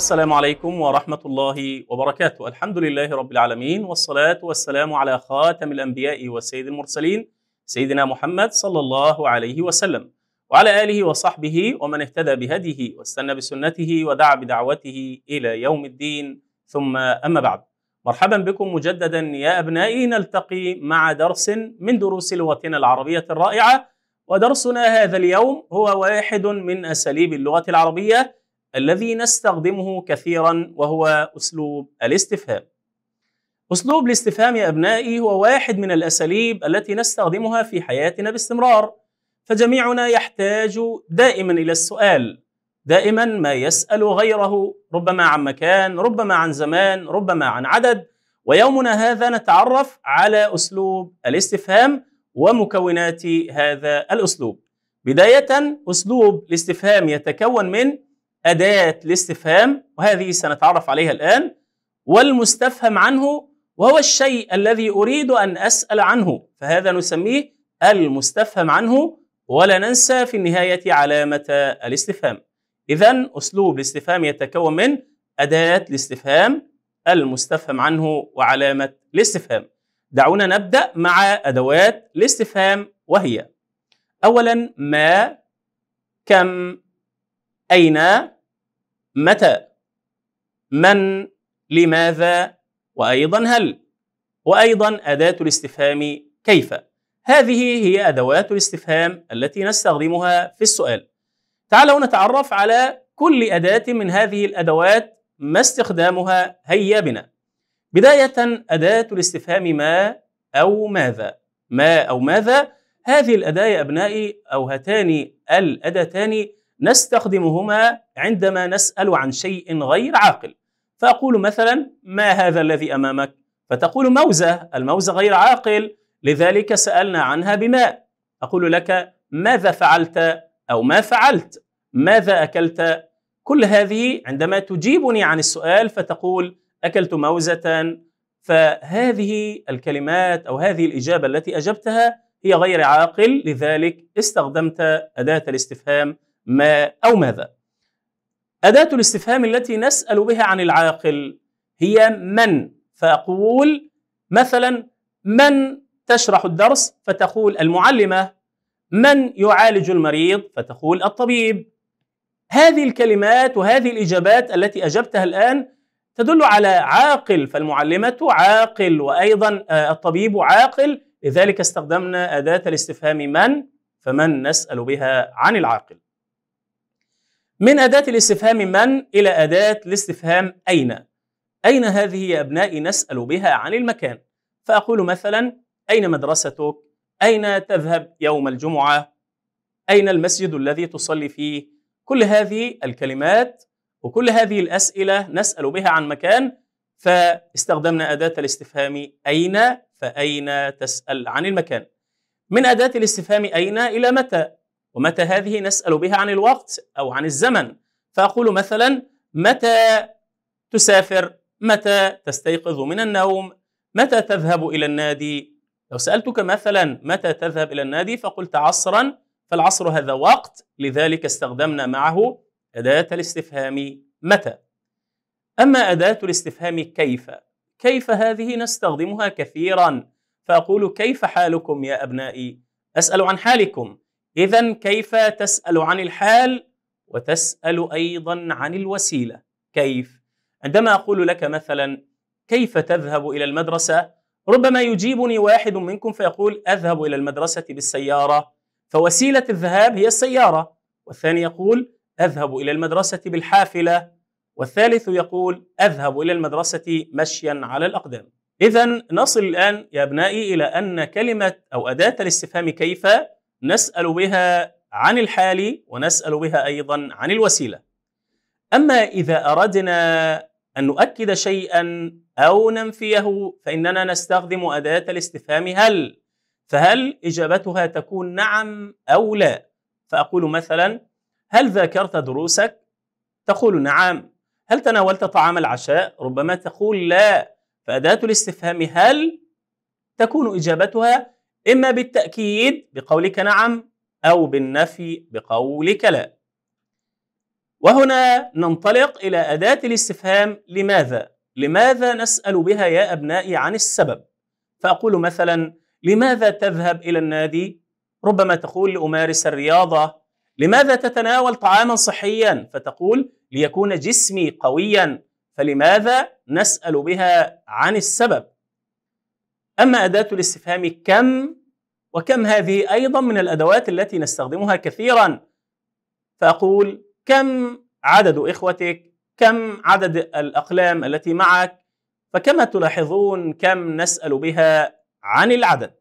السلام عليكم ورحمة الله وبركاته الحمد لله رب العالمين والصلاة والسلام على خاتم الأنبياء والسيد المرسلين سيدنا محمد صلى الله عليه وسلم وعلى آله وصحبه ومن اهتدى بهديه واستنى بسنته ودعا بدعوته إلى يوم الدين ثم أما بعد مرحبا بكم مجددا يا أبنائي نلتقي مع درس من دروس لغتنا العربية الرائعة ودرسنا هذا اليوم هو واحد من أساليب اللغة العربية الذي نستخدمه كثيرا وهو اسلوب الاستفهام. اسلوب الاستفهام يا ابنائي هو واحد من الاساليب التي نستخدمها في حياتنا باستمرار. فجميعنا يحتاج دائما الى السؤال، دائما ما يسال غيره ربما عن مكان، ربما عن زمان، ربما عن عدد، ويومنا هذا نتعرف على اسلوب الاستفهام ومكونات هذا الاسلوب. بدايه اسلوب الاستفهام يتكون من أداة الاستفهام وهذه سنتعرف عليها الآن والمستفهم عنه وهو الشيء الذي أريد أن أسأل عنه فهذا نسميه المستفهم عنه ولا ننسى في النهاية علامة الاستفهام إذا أسلوب الاستفهام يتكون من أداة الاستفهام المستفهم عنه وعلامة الاستفهام دعونا نبدأ مع أدوات الاستفهام وهي أولا ما كم أين متى من لماذا وأيضا هل وأيضا أداة الاستفهام كيف هذه هي أدوات الاستفهام التي نستخدمها في السؤال تعالوا نتعرف على كل أداة من هذه الأدوات ما استخدامها هيا بنا بداية أداة الاستفهام ما أو ماذا ما أو ماذا هذه الأداة يا أبنائي أو هاتان الأداتان نستخدمهما عندما نسأل عن شيء غير عاقل فأقول مثلا ما هذا الذي أمامك؟ فتقول موزة الموزة غير عاقل لذلك سألنا عنها بماء أقول لك ماذا فعلت أو ما فعلت ماذا أكلت كل هذه عندما تجيبني عن السؤال فتقول أكلت موزة فهذه الكلمات أو هذه الإجابة التي أجبتها هي غير عاقل لذلك استخدمت أداة الاستفهام ما أو ماذا أداة الاستفهام التي نسأل بها عن العاقل هي من فأقول مثلا من تشرح الدرس فتقول المعلمة من يعالج المريض فتقول الطبيب هذه الكلمات وهذه الإجابات التي أجبتها الآن تدل على عاقل فالمعلمة عاقل وأيضا آه، الطبيب عاقل لذلك استخدمنا أداة الاستفهام من فمن نسأل بها عن العاقل من أداة الاستفهام من إلى أداة الاستفهام أين أين هذه يا أبنائي نسأل بها عن المكان فأقول مثلا أين مدرستك أين تذهب يوم الجمعة أين المسجد الذي تصلي فيه كل هذه الكلمات وكل هذه الأسئلة نسأل بها عن مكان فاستخدمنا أداة الاستفهام أين فأين تسأل عن المكان من أداة الاستفهام أين إلى متى ومتى هذه نسأل بها عن الوقت أو عن الزمن فأقول مثلا متى تسافر متى تستيقظ من النوم متى تذهب إلى النادي لو سألتك مثلا متى تذهب إلى النادي فقلت عصرا فالعصر هذا وقت لذلك استخدمنا معه أداة الاستفهام متى أما أداة الاستفهام كيف كيف هذه نستخدمها كثيرا فأقول كيف حالكم يا أبنائي أسأل عن حالكم إذا كيف تسأل عن الحال وتسأل أيضا عن الوسيلة كيف؟ عندما أقول لك مثلا كيف تذهب إلى المدرسة؟ ربما يجيبني واحد منكم فيقول أذهب إلى المدرسة بالسيارة فوسيلة الذهاب هي السيارة والثاني يقول أذهب إلى المدرسة بالحافلة والثالث يقول أذهب إلى المدرسة مشيا على الأقدام إذا نصل الآن يا أبنائي إلى أن كلمة أو أداة الاستفهام كيف نسأل بها عن الحال ونسأل بها أيضا عن الوسيلة أما إذا أردنا أن نؤكد شيئا أو ننفيه فإننا نستخدم أداة الاستفهام هل فهل إجابتها تكون نعم أو لا فأقول مثلا هل ذاكرت دروسك؟ تقول نعم هل تناولت طعام العشاء؟ ربما تقول لا فأداة الاستفهام هل تكون إجابتها إما بالتأكيد بقولك نعم أو بالنفي بقولك لا وهنا ننطلق إلى أداة الاستفهام لماذا؟ لماذا نسأل بها يا أبنائي عن السبب؟ فأقول مثلا لماذا تذهب إلى النادي؟ ربما تقول لأمارس الرياضة لماذا تتناول طعاما صحيا؟ فتقول ليكون جسمي قويا فلماذا نسأل بها عن السبب أما أداة الاستفهام كم وكم هذه أيضا من الأدوات التي نستخدمها كثيرا فأقول كم عدد إخوتك كم عدد الأقلام التي معك فكما تلاحظون كم نسأل بها عن العدد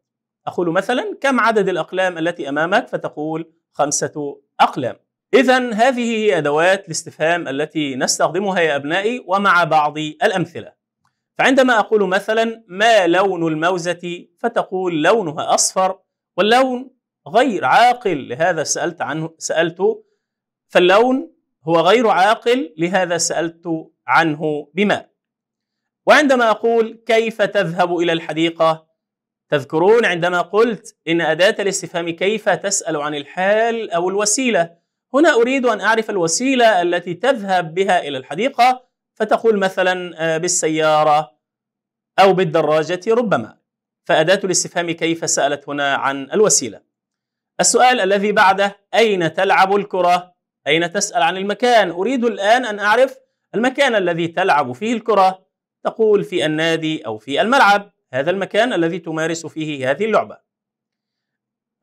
أقول مثلا كم عدد الأقلام التي أمامك فتقول خمسة أقلام إذا هذه هي أدوات الاستفهام التي نستخدمها يا أبنائي ومع بعض الأمثلة فعندما أقول مثلا ما لون الموزة فتقول لونها أصفر واللون غير عاقل لهذا سألت عنه سألت فاللون هو غير عاقل لهذا سألت عنه بما وعندما أقول كيف تذهب إلى الحديقة تذكرون عندما قلت إن أداة الاستفهام كيف تسأل عن الحال أو الوسيلة هنا أريد أن أعرف الوسيلة التي تذهب بها إلى الحديقة فتقول مثلا آه، بالسيارة أو بالدراجة ربما فأداة الاستفهام كيف سألت هنا عن الوسيلة السؤال الذي بعده أين تلعب الكرة؟ أين تسأل عن المكان؟ أريد الآن أن أعرف المكان الذي تلعب فيه الكرة تقول في النادي أو في الملعب هذا المكان الذي تمارس فيه هذه اللعبة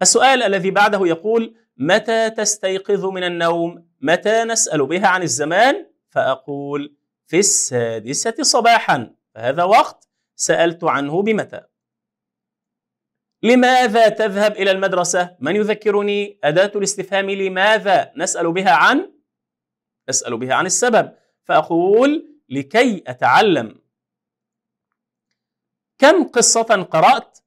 السؤال الذي بعده يقول متى تستيقظ من النوم؟ متى نسأل بها عن الزمان؟ فأقول في السادسة صباحا فهذا وقت سألت عنه بمتى لماذا تذهب إلى المدرسة؟ من يذكرني؟ أداة الاستفهام لماذا؟ نسأل بها عن أسأل بها عن السبب فأقول لكي أتعلم كم قصة قرأت؟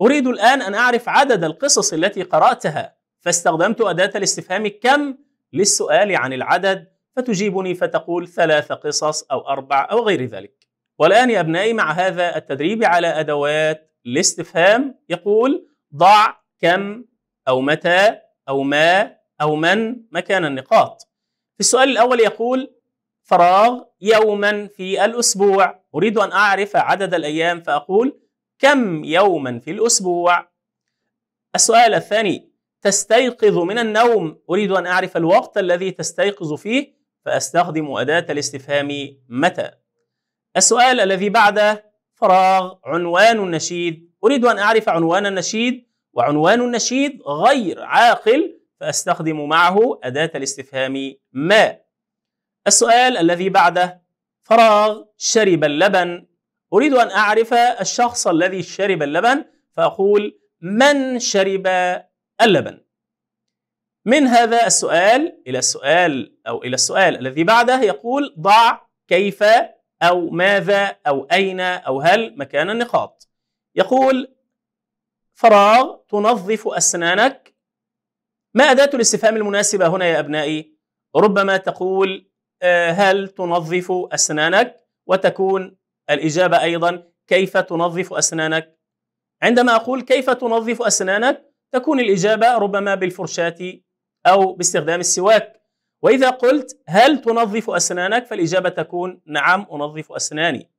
أريد الآن أن أعرف عدد القصص التي قرأتها فاستخدمت أداة الاستفهام كم للسؤال عن العدد فتجيبني فتقول ثلاث قصص أو أربع أو غير ذلك والآن يا أبنائي مع هذا التدريب على أدوات الاستفهام يقول ضع كم أو متى أو ما أو من مكان النقاط في السؤال الأول يقول فراغ يوما في الأسبوع أريد أن أعرف عدد الأيام فأقول كم يوما في الأسبوع السؤال الثاني تستيقظ من النوم أريد أن أعرف الوقت الذي تستيقظ فيه فأستخدم أداة الاستفهام متى السؤال الذي بعده فراغ عنوان النشيد أريد أن أعرف عنوان النشيد وعنوان النشيد غير عاقل فأستخدم معه أداة الاستفهام ما السؤال الذي بعده فراغ شرب اللبن أريد أن أعرف الشخص الذي شرب اللبن فأقول من شرب اللبن من هذا السؤال إلى السؤال أو إلى السؤال الذي بعده يقول ضع كيف أو ماذا أو أين أو هل مكان النقاط يقول فراغ تنظف أسنانك ما أداة الاستفهام المناسبة هنا يا أبنائي ربما تقول آه، هل تنظف أسنانك وتكون الإجابة أيضا كيف تنظف أسنانك عندما أقول كيف تنظف أسنانك تكون الإجابة ربما بالفرشاة أو باستخدام السواك وإذا قلت هل تنظف أسنانك فالإجابة تكون نعم أنظف أسناني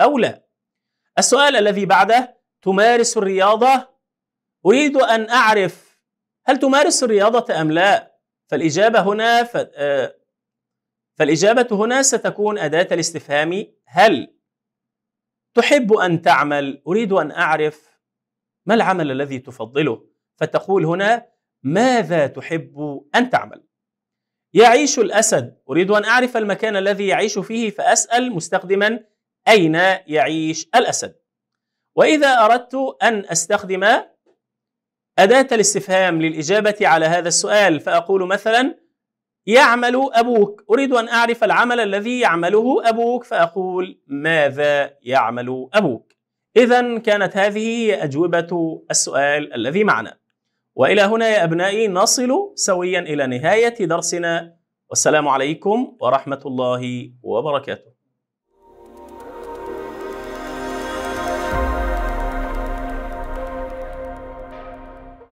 أو لا السؤال الذي بعده تمارس الرياضة أريد أن أعرف هل تمارس الرياضة أم لا فالإجابة هنا ف... آه، فالإجابة هنا ستكون أداة الاستفهام هل تحب أن تعمل أريد أن أعرف ما العمل الذي تفضله فتقول هنا ماذا تحب أن تعمل؟ يعيش الأسد أريد أن أعرف المكان الذي يعيش فيه فأسأل مستخدما أين يعيش الأسد وإذا أردت أن أستخدم أداة الاستفهام للإجابة على هذا السؤال فأقول مثلا يعمل أبوك أريد أن أعرف العمل الذي يعمله أبوك فأقول ماذا يعمل أبوك إذا كانت هذه هي أجوبة السؤال الذي معنا والى هنا يا ابنائي نصل سويا الى نهايه درسنا والسلام عليكم ورحمه الله وبركاته